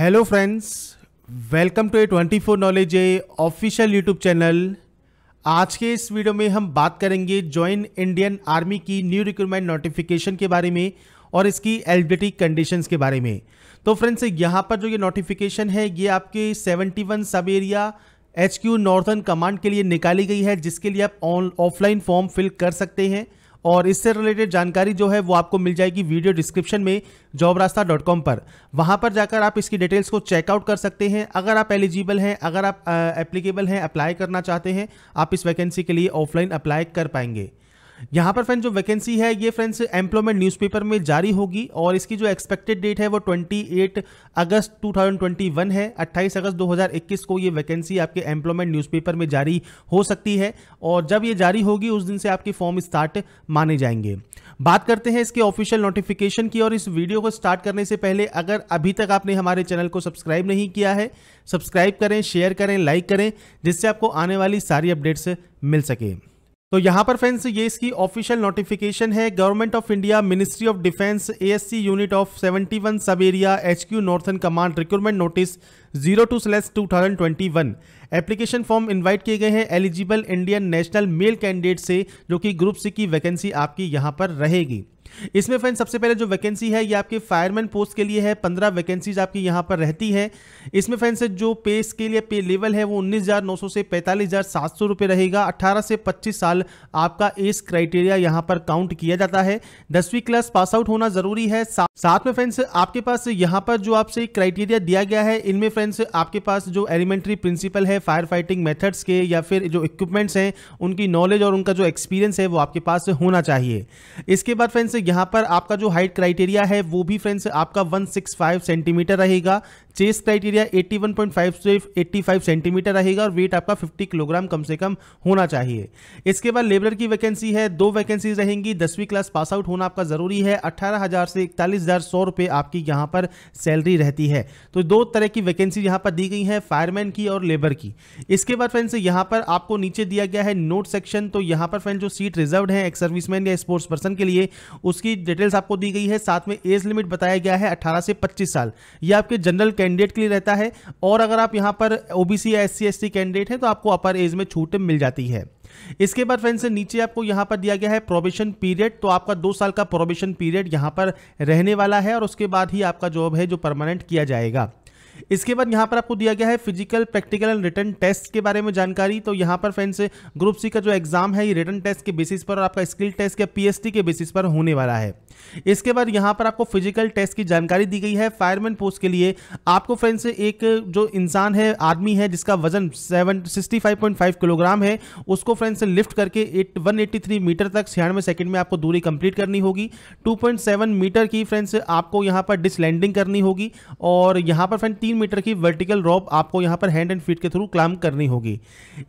hello friends welcome to A twenty four knowledge a official YouTube channel आज के इस video में हम बात करेंगे ज्वाइन इंडियन आर्मी की न्यू रिक्रूटमेंट नोटिफिकेशन के बारे में और इसकी एलिजिबिलिटी कंडीशंस के बारे में तो फ्रेंड्स यहाँ पर जो ये नोटिफिकेशन है ये आपके 71 sub area H Q northern command के लिए निकाली गई है जिसके लिए आप ऑफलाइन फॉर्म फिल कर सकते हैं और इससे रिलेटेड जानकारी जो है वो आपको मिल जाएगी वीडियो डिस्क्रिप्शन में जॉब रास्ता डॉट कॉम पर वहाँ पर जाकर आप इसकी डिटेल्स को चेकआउट कर सकते हैं अगर आप एलिजिबल हैं अगर आप एप्लीकेबल हैं अप्लाई करना चाहते हैं आप इस वैकेंसी के लिए ऑफलाइन अप्लाई कर पाएंगे यहाँ पर फ्रेंड जो वैकेंसी है ये फ्रेंड्स एम्प्लॉयमेंट न्यूज़पेपर में जारी होगी और इसकी जो एक्सपेक्टेड डेट है वो 28 अगस्त 2021 है 28 अगस्त 2021 को ये वैकेंसी आपके एम्प्लॉयमेंट न्यूज़पेपर में जारी हो सकती है और जब ये जारी होगी उस दिन से आपके फॉर्म स्टार्ट माने जाएंगे बात करते हैं इसके ऑफिशियल नोटिफिकेशन की और इस वीडियो को स्टार्ट करने से पहले अगर अभी तक आपने हमारे चैनल को सब्सक्राइब नहीं किया है सब्सक्राइब करें शेयर करें लाइक करें जिससे आपको आने वाली सारी अपडेट्स मिल सके तो यहाँ पर फ्रेंड्स ये इसकी ऑफिशियल नोटिफिकेशन है government of India ministry of defence ASC unit of 71 sub area Q northern command recruitment notice 02 twenty one application form invite किए गए हैं eligible Indian national male candidate से जो कि ग्रुप सी की वैकेंसी आपकी यहाँ पर रहेगी इसमें फ्रेंड सबसे पहले जो वैकेंसी है ये आपके फायरमैन पोस्ट के लिए है पंद्रह वैकेंसीज आपकी यहाँ पर रहती हैं इसमें फ्रेंड्स जो पे स्केल या पे लेवल है वो उन्नीस हज़ार नौ सौ से पैंतालीस हज़ार सात सौ रुपये रहेगा अट्ठारह से पच्चीस साल आपका एज क्राइटेरिया यहाँ पर काउंट किया जाता है दसवीं क्लास पास आउट होना ज़रूरी है साथ में फ्रेंड्स आपके पास यहाँ पर जो आपसे क्राइटेरिया दिया गया है इनमें फ्रेंड्स आपके पास जो एलिमेंट्री प्रिंसिपल है फायर फाइटिंग मेथड्स के या फिर जो इक्विपमेंट्स हैं उनकी नॉलेज और उनका जो एक्सपीरियंस है वो आपके पास होना चाहिए इसके बाद फ्रेंड्स यहाँ पर आपका जो हाइट क्राइटेरिया है वो भी फ्रेंड्स आपका 165 सेंटीमीटर रहेगा चेस्ट क्राइटेरिया 81.5 से 85 सेंटीमीटर रहेगा और वेट आपका 50 किलोग्राम कम से कम होना चाहिए इसके बाद लेबर की वैकेंसी है दो वैकेंसीज रहेंगी दसवीं क्लास पास आउट होना आपका ज़रूरी है अट्ठारह हज़ार से इकतालीस हज़ार सौ रुपए आपकी यहाँ पर सैलरी रहती है तो दो तरह की वैकेंसी यहाँ पर दी गई है फायरमैन की और लेबर की इसके बाद फ्रेंड्स यहाँ पर आपको नीचे दिया गया है नोट सेक्शन तो यहाँ पर फ्रेंड जो सीट रिजर्व है एक सर्विसमैन या स्पोर्ट्स पर्सन के लिए उसकी डिटेल्स आपको दी गई है साथ में एज लिमिट बताया गया है अट्ठारह से पच्चीस साल ये आपके जनरल कैंडिडेट के लिए रहता है और अगर आप यहाँ पर OBC C S C candidate हैं तो आपको अपर एज में छूट मिल जाती है इसके बाद फ्रेंड्स नीचे आपको यहां पर दिया गया है प्रोबेशन पीरियड तो आपका दो साल का प्रोबेशन पीरियड यहां पर रहने वाला है और उसके बाद ही आपका जॉब है जो परमानेंट किया जाएगा इसके बाद यहाँ पर आपको दिया गया है physical practical and written test के बारे में जानकारी तो यहाँ पर फ्रेंड्स ग्रुप सी का जो एग्जाम है ये रिटर्न टेस्ट के बेसिस पर और आपका स्किल टेस्ट या पी के बेसिस पर होने वाला है इसके बाद यहाँ पर आपको फिजिकल टेस्ट की जानकारी दी गई है फायरमैन पोस्ट के लिए आपको फ्रेंड्स एक जो इंसान है आदमी है जिसका वजन सेवन किलोग्राम है उसको फ्रेंड्स लिफ्ट करके एट मीटर तक छियानवे सेकेंड में आपको दूरी कंप्लीट करनी होगी टू मीटर की फ्रेंड्स आपको यहाँ पर डिसलैंडिंग करनी होगी और यहाँ पर फ्रेंड तीन मीटर की वर्टिकल रॉप आपको यहाँ पर हैंड एंड फीट के थ्रू क्लाइम करनी होगी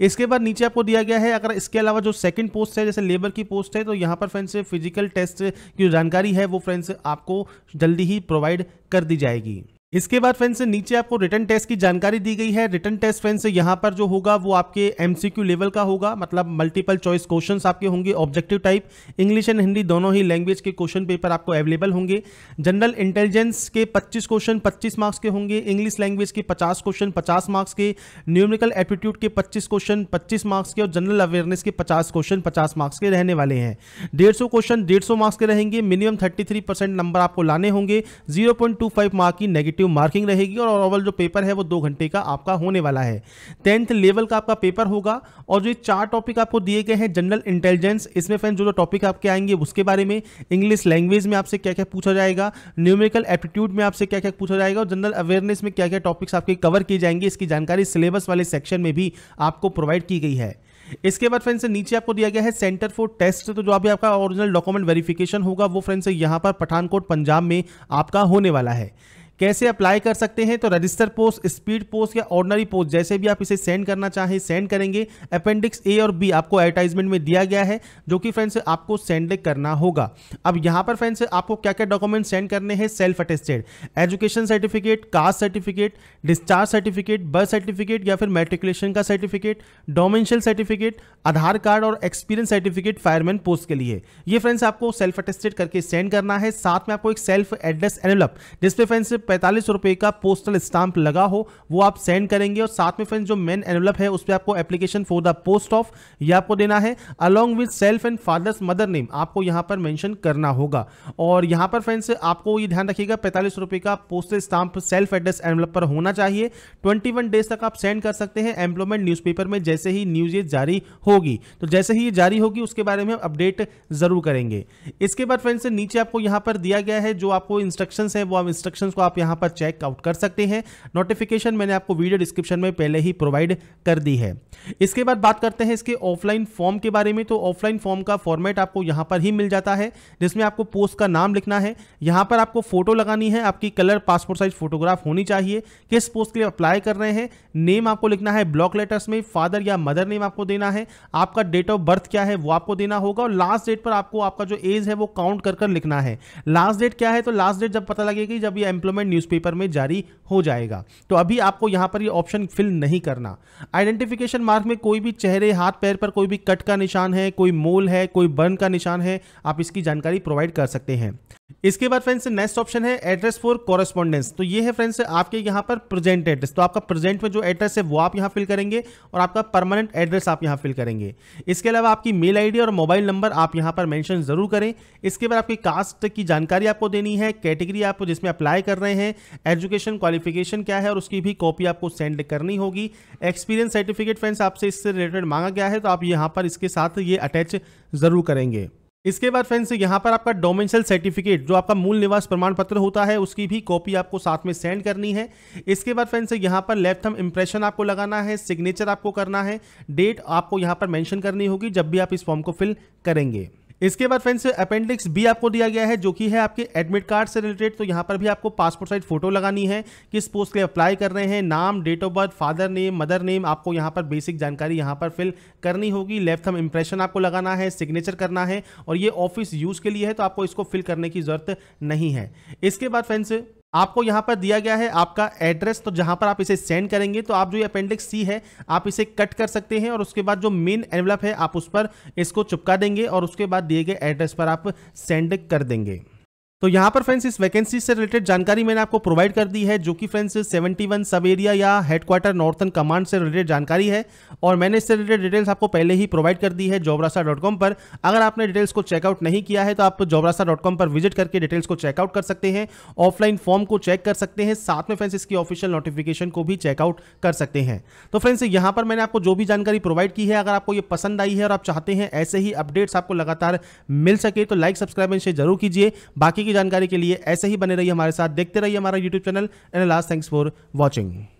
इसके बाद नीचे आपको दिया गया है अगर इसके अलावा जो सेकंड पोस्ट है जैसे लेबर की पोस्ट है तो यहाँ पर फ्रेंड्स फिजिकल टेस्ट की जानकारी है वो फ्रेंड्स आपको जल्दी ही प्रोवाइड कर दी जाएगी इसके बाद फ्रेंड्स नीचे आपको रिटर्न टेस्ट की जानकारी दी गई है रिटर्न टेस्ट फ्रेंड्स यहाँ पर जो होगा वो आपके एमसीक्यू लेवल का होगा मतलब मल्टीपल चॉइस क्वेश्चंस आपके होंगे objective type English and Hindi दोनों ही लैंग्वेज के क्वेश्चन पेपर आपको अवेलेबल होंगे जनरल इंटेलिजेंस के पच्चीस क्वेश्चन पच्चीस मार्क्स के होंगे इंग्लिश लैंग्वेज के पचास क्वेश्चन पचास मार्क्स के न्यूमिकल एप्टीट्यूड के पच्चीस क्वेश्चन पच्चीस मार्क्स के और जनरल अवेयरनेस के पचास क्वेश्चन पचास मार्क्स के रहने वाले हैं डेढ़ क्वेश्चन डेढ़ मार्क्स के रहेंगे मिनिमम थर्टी नंबर आपको लाने होंगे जीरो मार्क की नेगेटिव नेगेटिव मार्किंग रहेगी और ओवरऑल जो पेपर है वो दो घंटे का आपका होने वाला है टेंथ लेवल का आपका पेपर होगा और जो चार टॉपिक आपको दिए गए हैं जनरल इंटेलिजेंस इसमें फ्रेंड जो जो टॉपिक आपके आएंगे उसके बारे में इंग्लिश लैंग्वेज में आपसे क्या क्या पूछा जाएगा न्यूमेरिकल एप्टीट्यूड में आपसे क्या क्या पूछा जाएगा और जनरल अवेयरनेस में क्या क्या टॉपिक्स आपके कवर किए जाएंगे इसकी जानकारी सिलेबस वाले सेक्शन में भी आपको प्रोवाइड की गई है इसके बाद फ्रेंड्स नीचे आपको दिया गया है सेंटर फॉर टेस्ट तो जो अभी आपका ओरिजिनल डॉक्यूमेंट वेरिफिकेशन होगा वो फ्रेंड्स यहां पर पठानकोट पंजाब में आपका होने वाला है कैसे अप्लाई कर सकते हैं तो रजिस्टर पोस्ट स्पीड पोस्ट या ऑर्डनरी पोस्ट जैसे भी आप इसे सेंड करना चाहें सेंड करेंगे अपेंडिक्स ए और बी आपको एडवर्टाइजमेंट में दिया गया है जो कि फ्रेंड्स आपको सेंड करना होगा अब यहाँ पर फ्रेंड्स आपको क्या क्या डॉक्यूमेंट सेंड करने हैं self attested education certificate caste certificate discharge certificate birth certificate या फिर मेट्रिकुलेशन का certificate domicile certificate Aadhaar card और एक्सपीरियंस सर्टिफिकेट फायरमैन पोस्ट के लिए ये फ्रेंड्स आपको सेल्फ अटेस्टेड करके सेंड करना है साथ में आपको एक सेल्फ एड्रेस एनवलप जिसपे फ्रेंड्स पैंतालीस रुपये का पोस्टल स्टाम्प लगा हो वो आप सेंड करेंगे और साथ में फ्रेंड्स जो मेन एनवलप है उस पर आपको application for the post of ये आपको देना है along with self and father's mother name आपको यहाँ पर मैंशन करना होगा और यहाँ पर फ्रेंड्स आपको ये ध्यान रखिएगा पैंतालीस का postal stamp self address envelope पर होना चाहिए ट्वेंटी डेज तक आप सेंड कर सकते हैं एम्प्लॉयमेंट न्यूज़पेपर में जैसे ही न्यूज़ ये जारी होगी तो जैसे ही ये जारी होगी उसके बारे में अपडेट ज़रूर करेंगे इसके बाद फ्रेंड्स नीचे आपको यहां पर दिया गया है जो आपको इंस्ट्रक्शंस है वो आप इंस्ट्रक्शंस को आप यहाँ पर चेक आउट कर सकते हैं नोटिफिकेशन मैंने आपको वीडियो डिस्क्रिप्शन में पहले ही प्रोवाइड कर दी है इसके बाद बात करते हैं इसके ऑफलाइन फॉर्म के बारे में तो ऑफलाइन फॉर्म का फॉर्मेट आपको यहाँ पर ही मिल जाता है जिसमें आपको पोस्ट का नाम लिखना है यहाँ पर आपको फोटो लगानी है आपकी कलर पासपोर्ट साइज फोटोग्राफ होनी चाहिए किस पोस्ट के लिए अप्लाई कर रहे हैं नेम आपको लिखना है ब्लॉक लेटर्स में फादर या मदर नेम आपको देना है आपका डेट ऑफ बर्थ क्या है वो आपको देना होगा और लास्ट डेट पर आपको आपका जो एज है वो काउंट कर कर लिखना है लास्ट डेट क्या है तो लास्ट डेट जब पता लगेगी जब ये एम्प्लॉयमेंट डॉक्यूमेंट न्यूज़पेपर में जारी हो जाएगा तो अभी आपको यहाँ पर ये यह ऑप्शन फिल नहीं करना आइडेंटिफिकेशन मार्क में कोई भी चेहरे हाथ पैर पर कोई भी कट का निशान है कोई मोल है कोई बर्न का निशान है आप इसकी जानकारी प्रोवाइड कर सकते हैं इसके बाद फ्रेंड्स नेक्स्ट ऑप्शन है एड्रेस फॉर कॉरेस्पॉन्डेंस तो ये है फ्रेंड्स आपके यहाँ पर प्रेजेंट एड्रेस तो आपका प्रेजेंट में जो एड्रेस है वो आप यहाँ फिल करेंगे और आपका परमानेंट एड्रेस आप यहाँ फिल करेंगे इसके अलावा आपकी मेल आईडी और मोबाइल नंबर आप यहाँ पर मेंशन जरूर करें इसके बाद आपकी कास्ट की जानकारी आपको देनी है कैटेगरी आप जिसमें अप्लाई कर रहे रहे हैं एजुकेशन क्वालिफिकेशन क्या है और उसकी भी कॉपी आपको सेंड करनी होगी एक्सपीरियंस सर्टिफिकेट फ्रेंड्स आपसे इससे रिलेटेड मांगा गया है तो आप यहाँ पर इसके साथ ये अटैच ज़रूर करेंगे इसके बाद फ्रेंड्स यहाँ पर आपका डोमेंशल सर्टिफिकेट जो आपका मूल निवास प्रमाण पत्र होता है उसकी भी कॉपी आपको साथ में सेंड करनी है इसके बाद फ्रेंड्स यहाँ पर लेफ्ट हम इंप्रेशन आपको लगाना है सिग्नेचर आपको करना है डेट आपको यहाँ पर मेंशन करनी होगी जब भी आप इस फॉर्म को फिल करेंगे इसके बाद फ्रेंड्स अपेंडिक्स बी आपको दिया गया है जो कि है आपके एडमिट कार्ड से रिलेटेड तो यहाँ पर भी आपको पासपोर्ट साइज फोटो लगानी है किस पोस्ट के लिए अप्लाई कर रहे हैं नाम date of birth father name mother name आपको यहाँ पर बेसिक जानकारी यहाँ पर फिल करनी होगी लेफ्ट हम इंप्रेशन आपको लगाना है सिग्नेचर करना है और ये ऑफिस यूज़ के लिए है तो आपको इसको फिल करने की ज़रूरत नहीं है इसके बाद फ्रेंड्स आपको यहाँ पर दिया गया है आपका एड्रेस तो जहाँ पर आप इसे सेंड करेंगे तो आप जो ये अपेंडिक्स सी है आप इसे कट कर सकते हैं और उसके बाद जो मेन एनवलप है आप उस पर इसको चिपका देंगे और उसके बाद दिए गए एड्रेस पर आप सेंड कर देंगे तो यहाँ पर फ्रेंड्स इस वैकेंसी से रिलेटेड जानकारी मैंने आपको प्रोवाइड कर दी है जो कि फ्रेंड्स 71 सब एरिया या हेडक्वार्टर नॉर्थन कमांड से रिलेटेड जानकारी है और मैंने इससे रिलेटेड डिटेल्स आपको पहले ही प्रोवाइड कर दी है कॉम पर अगर आपने डिटेल्स को चेकआउट नहीं किया है तो आप कॉम पर विजिट करके डिटेल्स को चेकआउट कर सकते हैं ऑफलाइन फॉर्म को चेक कर सकते हैं साथ में फ्रेंड्स इसकी ऑफिशियल नोटिफिकेशन को भी चेकआउट कर सकते हैं तो फ्रेंड्स यहाँ पर मैंने आपको जो भी जानकारी प्रोवाइड की है अगर आपको ये पसंद आई है और आप चाहते हैं ऐसे ही अपडेट्स आपको लगातार मिल सके तो लाइक सब्सक्राइब एंड शेयर जरूर कीजिए बाकी की जानकारी के लिए ऐसे ही बने रहिए हमारे साथ देखते रहिए हमारा YouTube channel and last thanks for watching